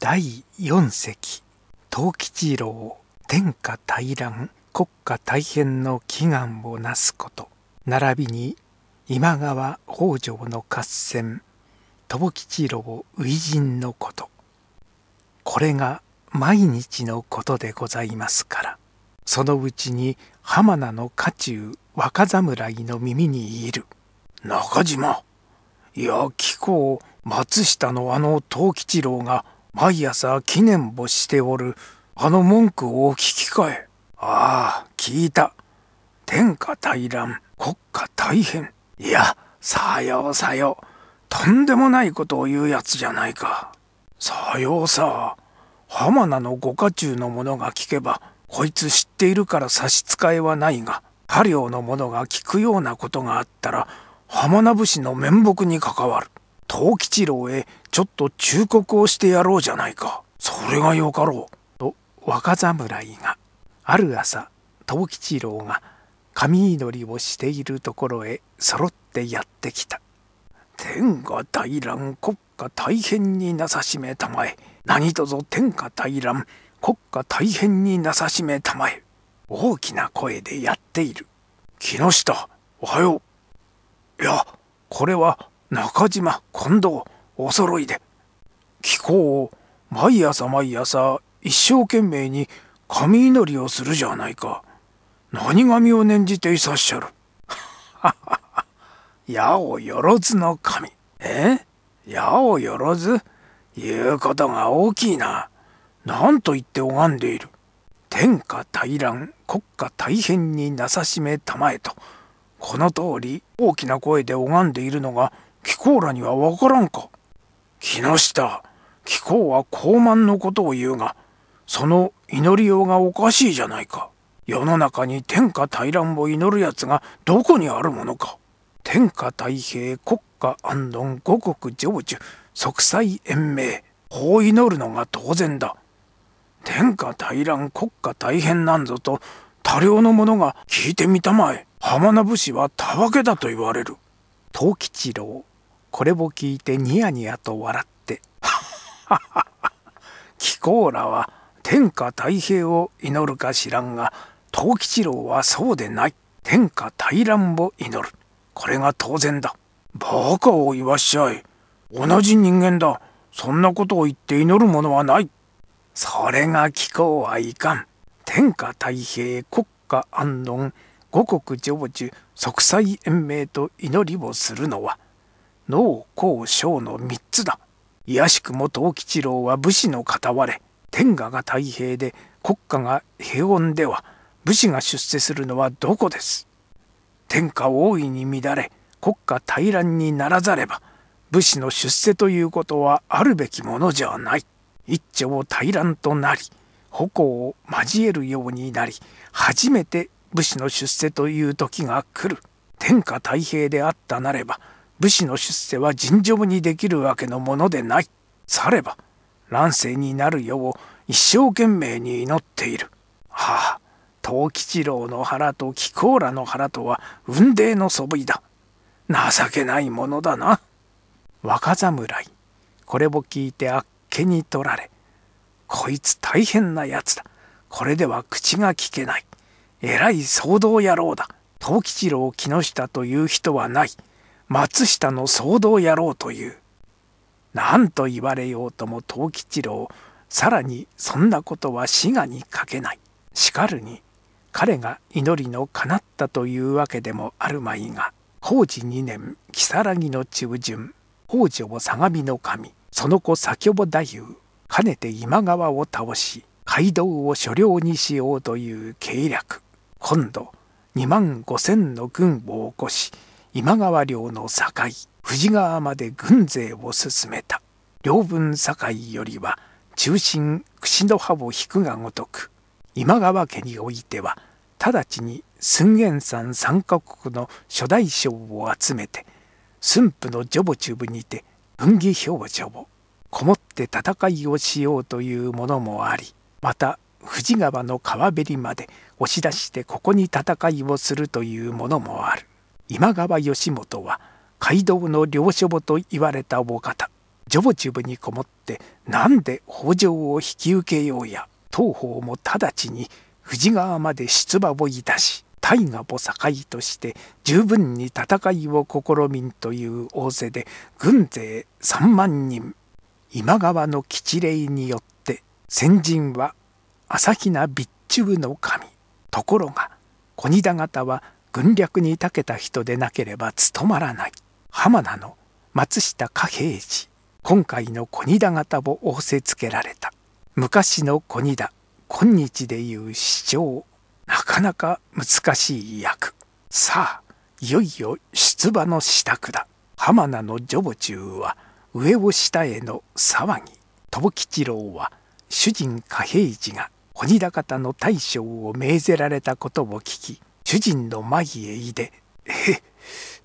第四席藤吉郎天下大乱国家大変の祈願をなすこと並びに今川北条の合戦友吉郎初陣のことこれが毎日のことでございますからそのうちに浜名の家中若侍の耳にいる中島いや貴公松下のあの藤吉郎が毎朝記念没しておるあの文句をお聞きかえ。ああ、聞いた。天下大乱、国家大変。いや、さようさよう。とんでもないことを言うやつじゃないか。さようさ。浜名のご家中の者が聞けば、こいつ知っているから差し支えはないが、家領の者が聞くようなことがあったら、浜名節の面目に関わる。藤吉郎へちょっと忠告をしてやろうじゃないかそれがよかろう」と若侍がある朝藤吉郎が神祈りをしているところへ揃ってやってきた「天下大乱国家大変になさしめたまえ何とぞ天下大乱国家大変になさしめたまえ」大きな声でやっている「木下おはよう」いやこれは中島近藤お揃いで気候を毎朝毎朝一生懸命に神祈りをするじゃないか何神を念じていさっしゃる矢をよろずの神え矢をよろず言うことが大きいな何と言って拝んでいる天下大乱国家大変になさしめたまえとこの通り大きな声で拝んでいるのが貴公らには分からんか木下貴公は高慢のことを言うがその祈りようがおかしいじゃないか世の中に天下大乱を祈るやつがどこにあるものか天下太平国家安穏五国成就息災延命法祈るのが当然だ天下大乱国家大変なんぞと多量の者が聞いてみたまえ浜名武士はたわけだと言われる藤吉郎これを聞いてニヤニヤと笑って「貴 公らは天下太平を祈るか知らんが藤吉郎はそうでない天下大乱を祈るこれが当然だバカを言わっしゃい同じ人間だそんなことを言って祈るものはないそれが貴公はいかん天下太平国家安穏五国成就息災延命と祈りをするのは能公将の三つだ。いやしくも藤吉郎は武士の片割れ、天下が太平で国家が平穏では、武士が出世するのはどこです。天下大いに乱れ、国家大乱にならざれば、武士の出世ということはあるべきものじゃない。一丁大乱となり、矛を交えるようになり、初めて武士の出世という時が来る。天下太平であったなれば、武士の出世は尋常にできるわけのものでない。されば、乱世になるよう一生懸命に祈っている。はあ、藤吉郎の腹と貴公らの腹とは雲泥のそぶいだ。情けないものだな。若侍、これを聞いてあっけに取られ、こいつ大変なやつだ。これでは口が聞けない。えらい騒動野郎だ。藤吉郎木下という人はない。松下の騒動野郎という。何と言われようとも藤吉郎、さらにそんなことは滋賀にかけない。しかるに、彼が祈りの叶ったというわけでもあるまいが、工事2年、如月の中旬、北条相模の神、その子先ほど太夫、かねて今川を倒し、街道を所領にしようという計略。今度、2万5千の軍を起こし、今川領の境富士川まで軍勢を進めた両分境よりは中心櫛の葉を引くがごとく今川家においては直ちに寸玄山三カ国の諸大将を集めて駿府の序墓中部にて分岐表情をこもって戦いをしようというものもありまた富士川の川べりまで押し出してここに戦いをするというものもある今川義元は街道の領書母と言われたお方上中部にこもって何で北条を引き受けようや東方も直ちに富士川まで出馬をいたし大河を境として十分に戦いを試みんという仰せで軍勢3万人今川の吉礼によって先人は朝比奈備中の神ところが小仁田方は軍略に長けた人でなければ務まらない浜名の松下嘉平次今回の小仁田方を仰せつけられた昔の小仁田今日でいう市長なかなか難しい役さあいよいよ出馬の支度だ浜名の女母中は上を下への騒ぎ友吉郎は主人嘉平次が小仁田方の大将を命ぜられたことを聞き主人の前へいで、へえ、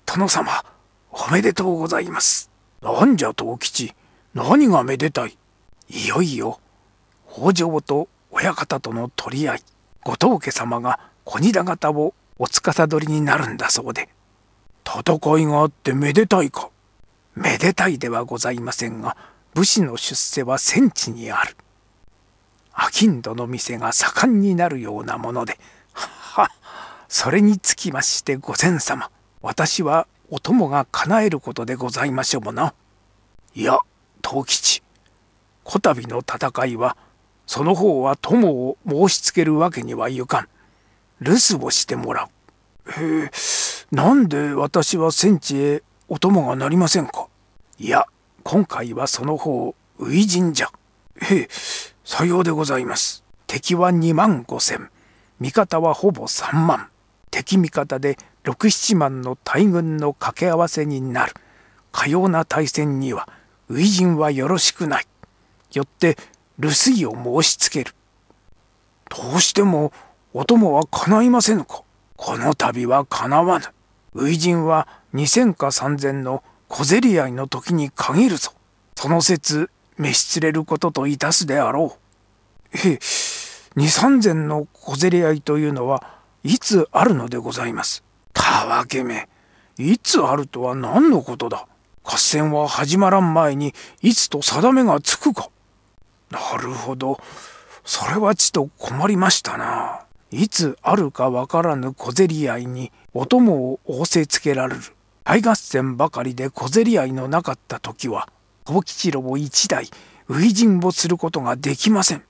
殿様、おめでとうございます。なんじゃ、藤吉、何がめでたい。いよいよ、北条と親方との取り合い、ご当家様が小仁田方をお司どりになるんだそうで。戦いがあってめでたいか。めでたいではございませんが、武士の出世は戦地にある。商人の店が盛んになるようなもので、それにつきましてご先様私はお供が叶えることでございましょうな。いや藤吉こたびの戦いはその方は友を申しつけるわけにはいかん留守をしてもらう。へえなんで私は戦地へお供がなりませんかいや今回はその方初陣じゃ。へえさようでございます。敵は2万5千味方はほぼ3万。敵味方で67万の大軍の掛け合わせになるかような大戦には初陣はよろしくないよって留守を申しつけるどうしてもお供は叶いませぬかこの度は叶わぬ初陣は2,000か3,000の小競り合いの時に限るぞその節召し連れることといたすであろうへえ2,3,000の小競り合いというのはいつあるのでございます。たわけめ、いつあるとは何のことだ。合戦は始まらん前にいつと定めがつくか。なるほど。それはちと困りましたな。いつあるかわからぬ小競り合いにお供を仰せつけられる。大合戦ばかりで小競り合いのなかった時は、小吉郎一代、初陣をすることができません。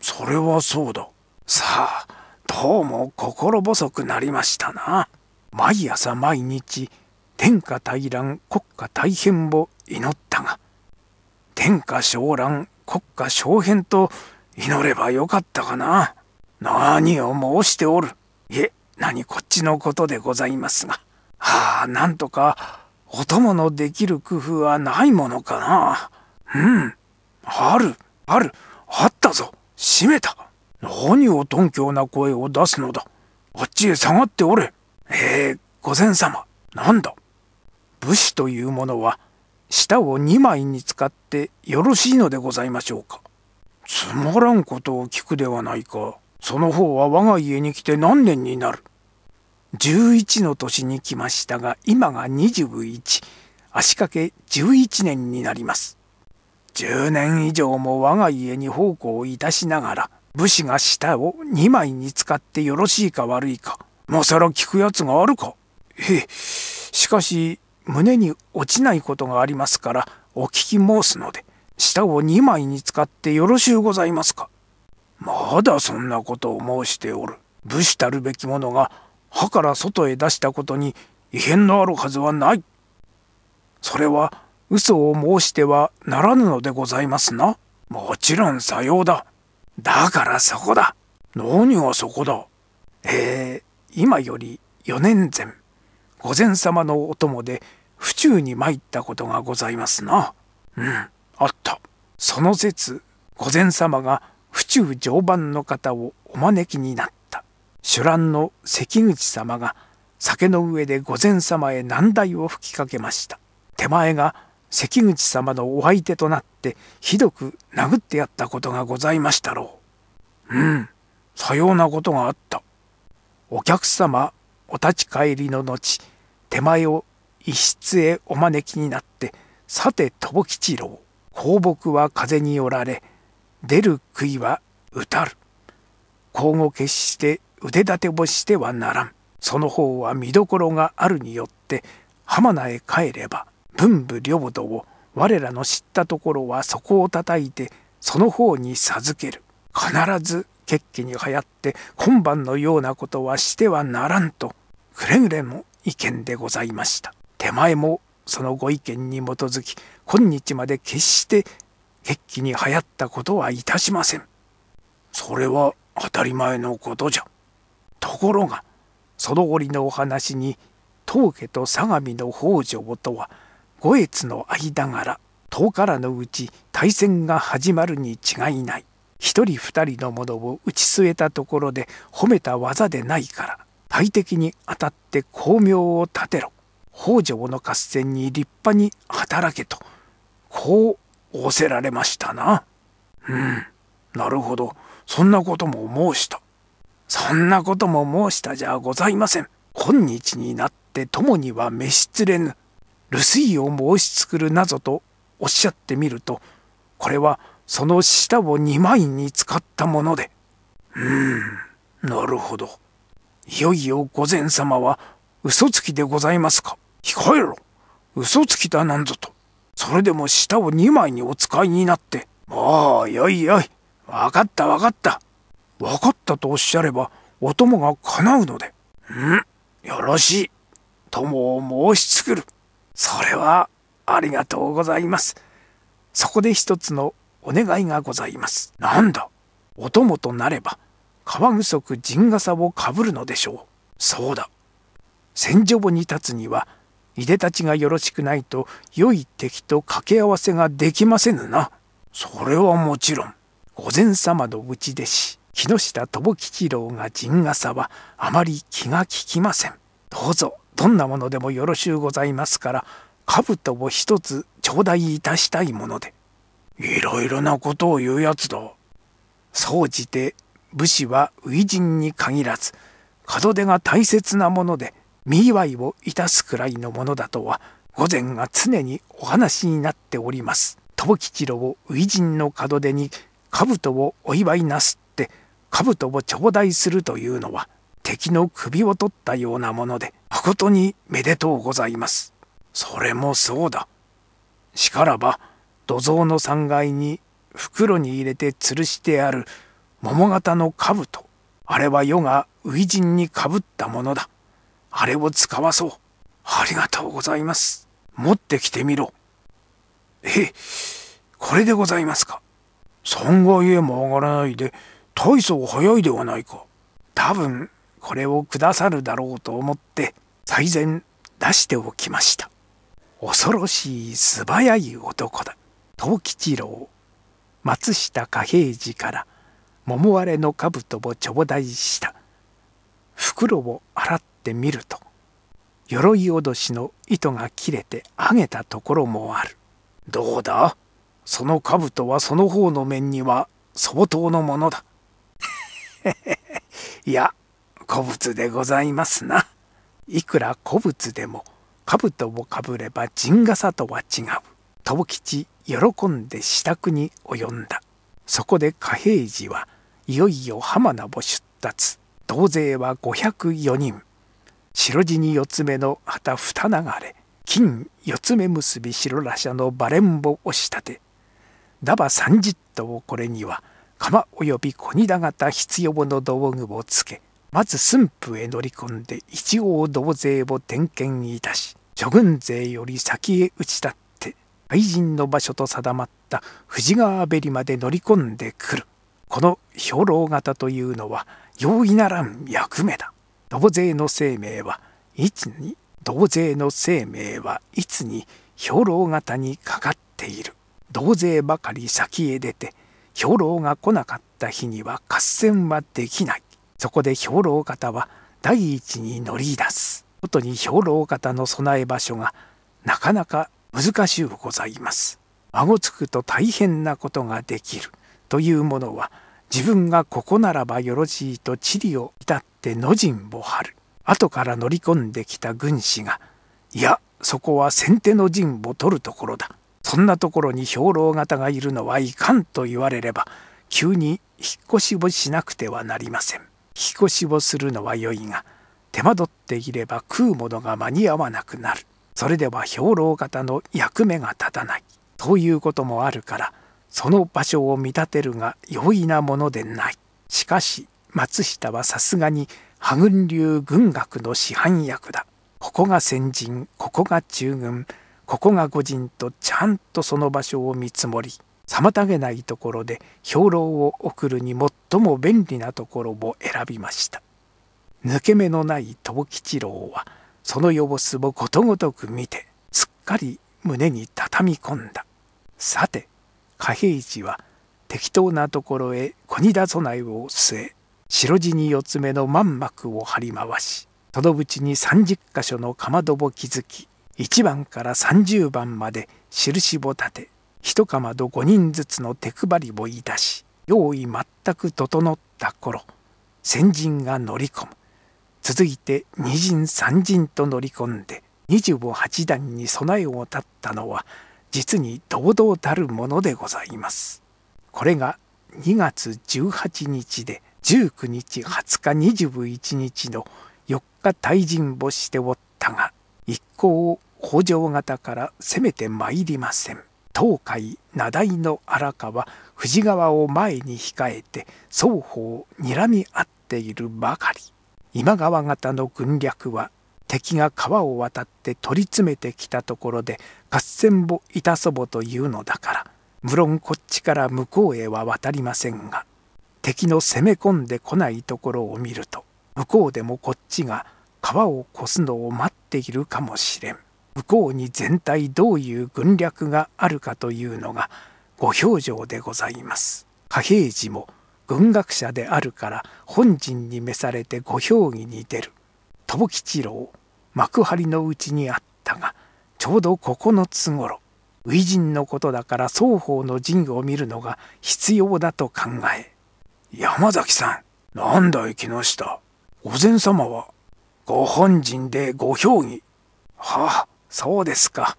それはそうだ。さあ、どうも心細くなりましたな。毎朝毎日、天下大乱、国家大変を祈ったが、天下昇乱、国家小変と祈ればよかったかな。何を申しておる。いえ、何こっちのことでございますが。はあ、なんとか、お供のできる工夫はないものかな。うん、ある、ある、あったぞ、閉めた。何を頓狂な声を出すのだ。あっちへ下がっておれ。へえ御前様、なんだ。武士というものは、舌を2枚に使ってよろしいのでございましょうか。つまらんことを聞くではないか。その方は我が家に来て何年になる。11の年に来ましたが、今が21、足掛け11年になります。10年以上も我が家に奉公いたしながら、武士が舌を2枚に使ってよろしいか悪いかさら聞くやつがあるかへえしかし胸に落ちないことがありますからお聞き申すので舌を2枚に使ってよろしゅうございますかまだそんなことを申しておる武士たるべき者が歯から外へ出したことに異変のあるはずはないそれは嘘を申してはならぬのでございますなもちろんさようだだからそこだ。何をそこだ。え今より4年前、御前様のお供で府中に参ったことがございますな。うん、あった。その節、御前様が府中常磐の方をお招きになった。主覧の関口様が酒の上で御前様へ難題を吹きかけました。手前が関口様のお相手となってひどく殴ってやったことがございましたろう。うん、さようなことがあった。お客様お立ち帰りの後手前を一室へお招きになってさて友吉郎香牧は風によられ出る杭はたる交互決して腕立てをしてはならんその方は見どころがあるによって浜名へ帰れば文武両道を我らの知ったところはそこを叩いてその方に授ける必ず決起に流行って今晩のようなことはしてはならんとくれぐれも意見でございました手前もそのご意見に基づき今日まで決して決起に流行ったことはいたしませんそれは当たり前のことじゃところがその折のお話に当家と相模の北条とは五越の間柄遠からのうち大戦が始まるに違いない一人二人の者を打ち据えたところで褒めた技でないから大敵に当たって巧妙を立てろ北条の合戦に立派に働けとこう仰せられましたなうんなるほどそんなことも申したそんなことも申したじゃございません今日になって友には召し連れぬ留守を申し作るなぞとおっしゃってみるとこれはその舌を2枚に使ったものでうーんなるほどいよいよ御前様は嘘つきでございますか控えろ嘘つきだなんぞとそれでも舌を2枚にお使いになってもあよいよいわかったわかったわかったとおっしゃればお供が叶うのでうんよろしい友を申し作る。それはありがとうございます。そこで一つのお願いがございます。なんだお供となれば、革具足陣笠をかぶるのでしょう。そうだ。戦場に立つには、いでたちがよろしくないと、良い敵と掛け合わせができませぬな。それはもちろん、御前様のうちでし、木下友吉郎が陣笠は、あまり気が利きません。どうぞどんなものでもよろしゅうございますから兜を一つ頂戴いたしたいもので。いろいろなことを言うやつだ。総じて武士は初陣に限らず門出が大切なもので見祝いをいたすくらいのものだとは御前が常にお話になっております。友吉郎を初陣の門出に兜をお祝いなすって兜を頂戴するというのは敵の首を取ったようなもので誠にめでとうございます。それもそうだ。しからば土蔵の3階に袋に入れて吊るしてある桃形の兜あれは世が初陣にかぶったものだあれを使わそうありがとうございます持ってきてみろえこれでございますか3階へも上がらないで大層早いではないか多分これをくださるだろうと思って最善出しておきました恐ろしい素早い男だ藤吉郎松下嘉平次から桃割れの兜を頂戴した袋を洗ってみると鎧脅しの糸が切れて揚げたところもあるどうだその兜はその方の面には相当のものだ いや古物でございますな。いくら古物でも、兜をかぶれば陣笠とは違う。藤吉喜んで支度に及んだ。そこで嘉平次はいよいよ浜名を出立。同勢は504人。白地に四つ目の旗二流れ。金四つ目結び白羅車のバレンを仕立て。だバ三十頭これには、釜及び小荷田型必要の道具をつけまず駿府へ乗り込んで一応同勢を点検いたし諸軍勢より先へ打ち立って愛人の場所と定まった藤川べりまで乗り込んでくるこの兵糧型というのは容易ならん役目だ同勢の生命はいつに同勢の生命はいつに兵糧型にかかっている同勢ばかり先へ出て兵糧が来なかった日には合戦はできないそこで兵糧方は第一に乗り出すことに兵糧方の備え場所がなかなか難しゅうございます。ごつくと大変なことができるというものは自分がここならばよろしいと地理を至って野人を張る後から乗り込んできた軍師が「いやそこは先手の陣を取るところだそんなところに兵糧方がいるのはいかん」と言われれば急に引っ越しをしなくてはなりません。引っ越しをするのは良いが手間取っていれば食うものが間に合わなくなるそれでは兵糧型の役目が立たないということもあるからその場所を見立てるが容易なものでないしかし松下はさすがに羽軍流軍学の師範役だここが先人ここが中軍ここが御人とちゃんとその場所を見積もり妨げないところで兵糧を送るに最も便利なところを選びました抜け目のない藤吉郎はそのよぼすをことごとく見てすっかり胸に畳み込んださて貨幣市は適当なところへ小荷田備えを据え白地に四つ目の万幕を張り回しそのうちに30箇所のかまどを築き1番から30番まで印を立て一釜ど五人ずつの手配りをいたし用意全く整った頃先人が乗り込む続いて二陣三陣と乗り込んで二十八段に備えを立ったのは実に堂々たるものでございます。これが2月18日で19日20日21日の4日退陣をしておったが一向北条方から攻めてまいりません。東海名題の荒川富士川を前に控えて双方にらみ合っているばかり今川方の軍略は敵が川を渡って取り詰めてきたところで合戦を板祖母というのだから無論こっちから向こうへは渡りませんが敵の攻め込んでこないところを見ると向こうでもこっちが川を越すのを待っているかもしれん。向こうに全体どういう軍略があるかというのがご表情でございます。貨幣時も軍学者であるから本陣に召されてご評議に出る。ぼ吉郎幕張のうちにあったがちょうど9つごろ初陣のことだから双方の陣を見るのが必要だと考え山崎さんなんだい木下御前様はご本陣でご評議はあそうですか。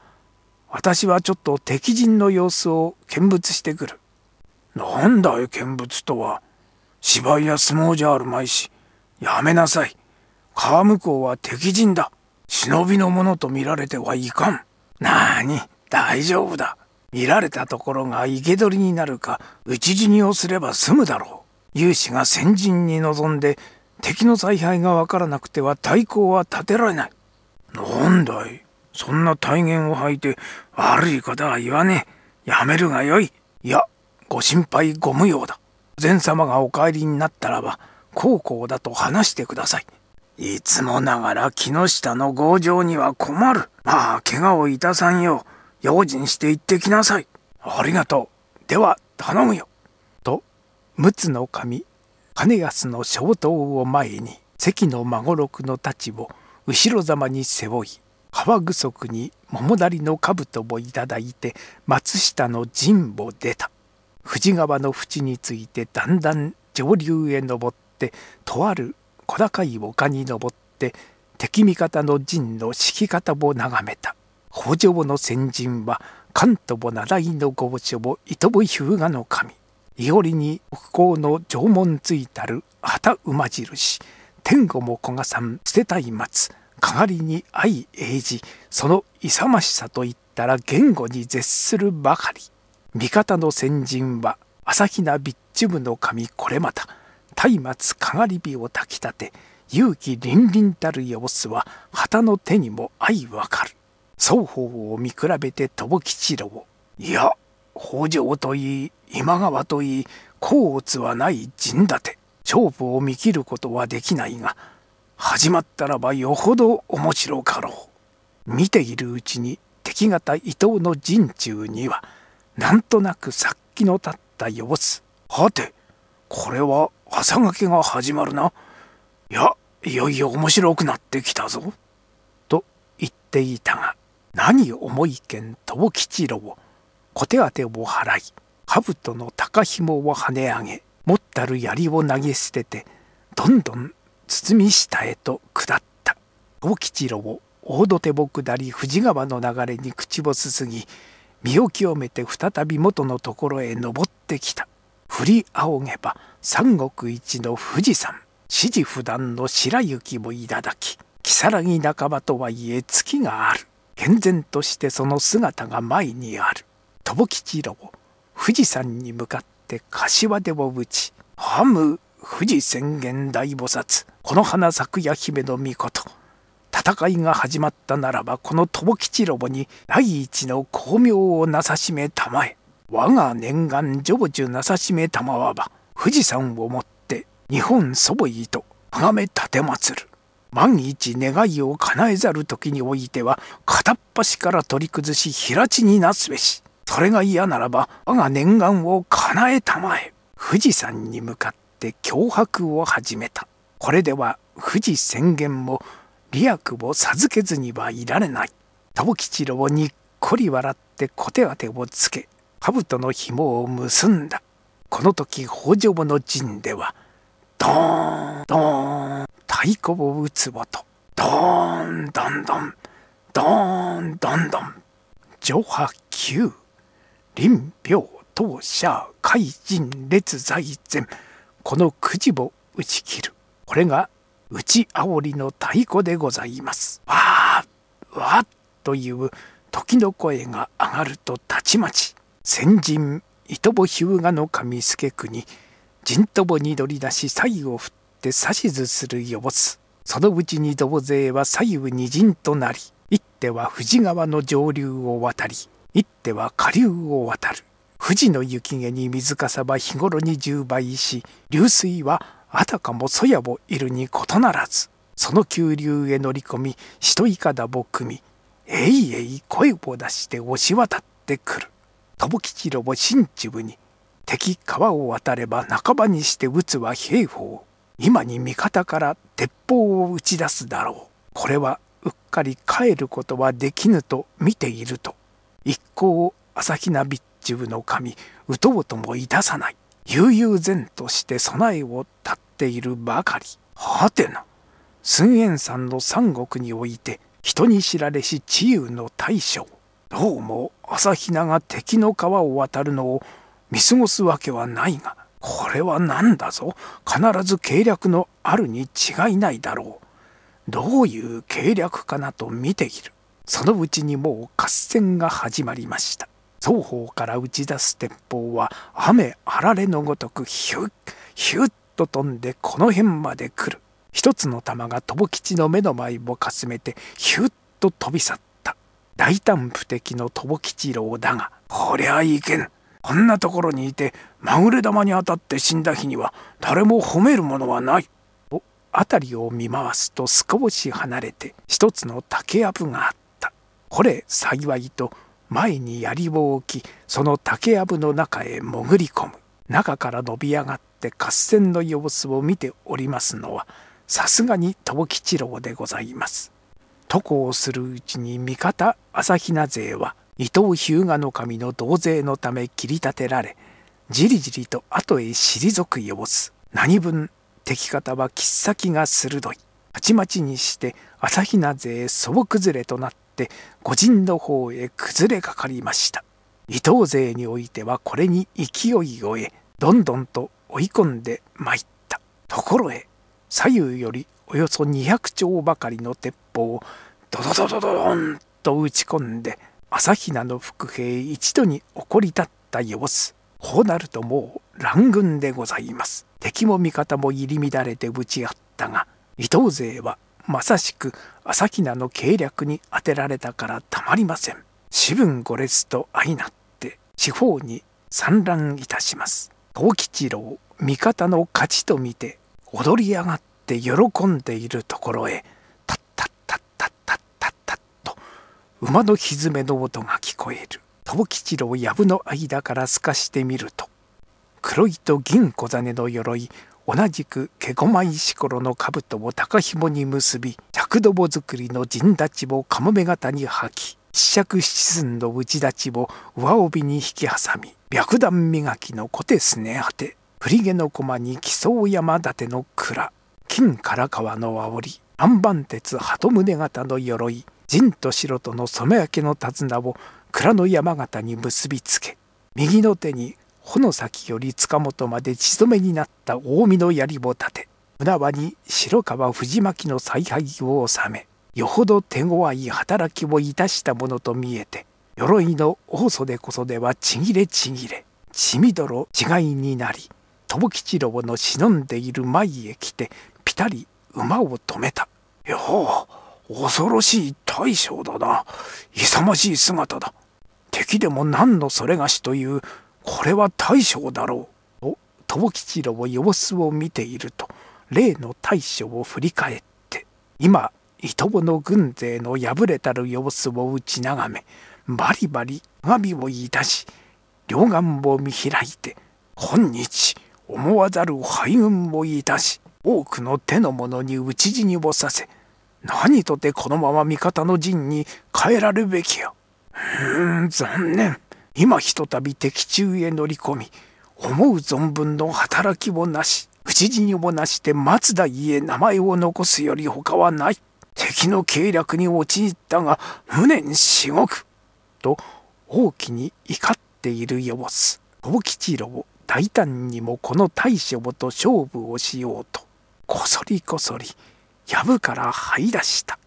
私はちょっと敵陣の様子を見物してくる。なんだい見物とは。芝居や相撲じゃあるまいし。やめなさい。川向こうは敵陣だ。忍びの者と見られてはいかん。なに、大丈夫だ。見られたところが生け捕りになるか、討ち死にをすれば済むだろう。勇士が先陣に臨んで、敵の采配がわからなくては対抗は立てられない。なんだいそんな大言を吐いて悪いことは言わねえ。やめるがよい。いや、ご心配ご無用だ。前様がお帰りになったらば、孝行だと話してください。いつもながら木下の強情には困る。まあ、怪我をいたさんよう、用心して行ってきなさい。ありがとう。では、頼むよ。と、陸奥の神、金安の小刀を前に、関の孫六の太刀を後ろ様に背負い、川具足に桃だりの兜をいただいて松下の陣を出た富士川の淵についてだんだん上流へ登ってとある小高い丘に登って敵味方の陣の敷き方を眺めた北条の先人は関東も名代の豪所を糸部日向の神伊織に北高の縄文ついたる旗馬印天狗も古賀さん捨てたい松かがりに相英じその勇ましさといったら言語に絶するばかり味方の先人は朝比奈備中部の神これまた松明かがり火を炊き立て勇気凛々たる様子は旗の手にも相わかる双方を見比べて友吉郎いや北条といい今川といい甲乙はない陣立て勝負を見切ることはできないが始まったらばよほど面白かろう。見ているうちに敵方伊藤の陣中にはなんとなく殺気の立った様子。はてこれは朝がけが始まるな。いやいよいよ面白くなってきたぞ。と言っていたが何思いけん藤吉郎小手当てを払い兜の高紐を跳ね上げ持ったる槍を投げ捨ててどんどん堤下へと下った小吉郎を大土手を下り富士川の流れに口をすすぎ身を清めて再び元のところへ登ってきた振り仰げば三国一の富士山支持不断の白雪も頂き如月半ばとはいえ月がある健全としてその姿が前にある友吉郎富士山に向かって柏手を打ち「ハム富士宣言大菩薩この花咲や姫の御事戦いが始まったならばこの友吉ロボに第一の光明をなさしめたまえ我が念願成就なさしめたまわば富士山をもって日本祖母いと崇め立てまつる万一願いを叶えざる時においては片っ端から取り崩し平地になすべしそれが嫌ならば我が念願を叶えたまえ富士山に向かってて脅迫を始めたこれでは富士宣言も利益を授けずにはいられない藤吉郎にっこり笑って小手当てをつけ兜の紐を結んだこの時北条の陣ではドーンドーン太鼓を打つ音ドーンドンドンドーンドンドン上波9林病、当社海人列在前このくじを打ち切る。これが内あおりの太鼓でございます。わあわあという時の声が上がるとたちまち先人糸保日向の神助国陣とぼに乗り出し左を振って指図するよぼす。そのうちに同勢は左右二陣となり一手は富士川の上流を渡り一手は下流を渡る富士の雪下に水かさば日頃に10倍し流水はあたかもそやをいるに異ならずその急流へ乗り込み人いかだぼ組みえいえい声を出して押し渡ってくる友吉郎ぼ新珠部に敵川を渡れば半ばにして撃つは兵法今に味方から鉄砲を打ち出すだろうこれはうっかり帰ることはできぬと見ていると一向を朝日奈びっ十の神うとうともいたさない悠々然として備えを立っているばかりはてな寸縁山の三国において人に知られし治癒の大将どうも朝比奈が敵の川を渡るのを見過ごすわけはないがこれは何だぞ必ず計略のあるに違いないだろうどういう計略かなと見ているそのうちにもう合戦が始まりました双方から打ち出す鉄砲は雨あられのごとくヒュッヒュッと飛んでこの辺まで来る一つの玉が友吉の目の前をかすめてヒュッと飛び去った大胆不敵の友吉郎だがこりゃいけんこんなところにいてまぐれ玉に当たって死んだ日には誰も褒めるものはないと辺りを見回すと少し離れて一つの竹やぶがあったこれ幸いと前に槍を置きその竹やぶの中へ潜り込む中から伸び上がって合戦の様子を見ておりますのはさすがに友吉郎でございます。渡航するうちに味方朝比奈勢は伊藤日向守の同勢のため切り立てられじりじりと後へ退く様子何分敵方は切っ先が鋭いたちまちにして朝比奈勢総崩れとなっって御陣の方へ崩れかかりました伊藤勢においてはこれに勢いを得どんどんと追い込んでまいったところへ左右よりおよそ200丁ばかりの鉄砲をドドドドドドンと打ち込んで朝比奈の伏兵一度に起こり立った様子こうなるともう乱軍でございます敵も味方も入り乱れてぶち合ったが伊藤勢はまさしく朝比奈の計略に当てられたからたまりません四分五裂と相なって四方に散乱いたします藤吉郎味方の勝ちと見て踊り上がって喜んでいるところへタッタッタッタッタッタッタッと馬のひずめの音が聞こえる藤吉郎藪の間から透かしてみると黒いと銀小金の鎧同じく毛駒石ころの兜を高紐に結び尺どぼ作りの陣立ちをかもめ型に履き七尺七寸の内立ちを上帯に引き挟み白弾磨きの小手すね果てプリゲの駒に奇想山立ての蔵金唐川の煽り南蛮鉄鳩胸型の鎧陣と白との染め分けの手綱を蔵の山形に結びつけ右の手に穂の先より塚本まで血染めになった近江の槍を立て船場に白川藤巻の采配を収めよほど手強い働きをいたしたものと見えて鎧の大袖こそではちぎれちぎれ血みどろ違いになり友吉郎の忍んでいる前へ来てぴたり馬を止めた。よう恐ろしい大将だな勇ましい姿だ敵でも何のそれがしというこれは大将だろう。と、友吉郎様子を見ていると、例の大将を振り返って、今、伊藤の軍勢の敗れたる様子を打ち眺め、バリバリ鏡をいたし、両眼を見開いて、今日、思わざる敗軍をいたし、多くの手の者に討ち死にをさせ、何とてこのまま味方の陣に変えられるべきや。うーん、残念。今ひとたび敵中へ乗り込み思う存分の働きをなし口ち死にもなして松田家へ名前を残すより他はない敵の計略に陥ったが無念至極と大きに怒っている様子藤吉郎大胆にもこの大将と勝負をしようとこそりこそり藪から這い出した。